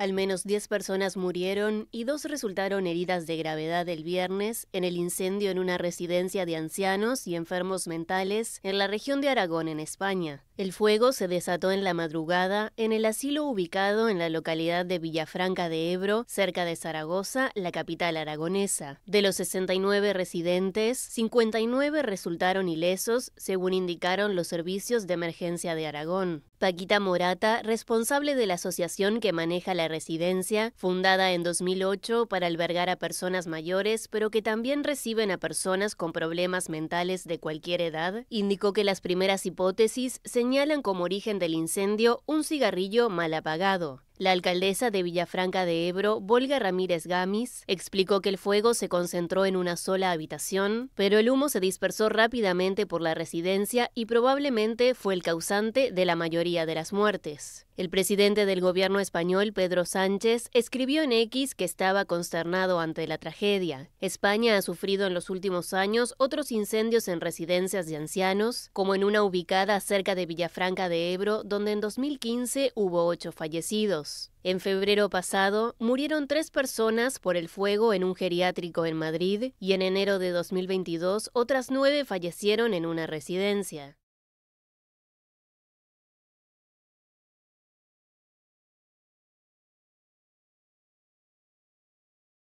Al menos 10 personas murieron y dos resultaron heridas de gravedad el viernes en el incendio en una residencia de ancianos y enfermos mentales en la región de Aragón, en España. El fuego se desató en la madrugada en el asilo ubicado en la localidad de Villafranca de Ebro, cerca de Zaragoza, la capital aragonesa. De los 69 residentes, 59 resultaron ilesos, según indicaron los servicios de emergencia de Aragón. Paquita Morata, responsable de la asociación que maneja la residencia, fundada en 2008 para albergar a personas mayores, pero que también reciben a personas con problemas mentales de cualquier edad, indicó que las primeras hipótesis señalan como origen del incendio un cigarrillo mal apagado. La alcaldesa de Villafranca de Ebro, Volga Ramírez Gamis, explicó que el fuego se concentró en una sola habitación, pero el humo se dispersó rápidamente por la residencia y probablemente fue el causante de la mayoría de las muertes. El presidente del gobierno español, Pedro Sánchez, escribió en X que estaba consternado ante la tragedia. España ha sufrido en los últimos años otros incendios en residencias de ancianos, como en una ubicada cerca de Villafranca de Ebro, donde en 2015 hubo ocho fallecidos. En febrero pasado, murieron tres personas por el fuego en un geriátrico en Madrid y en enero de 2022 otras nueve fallecieron en una residencia.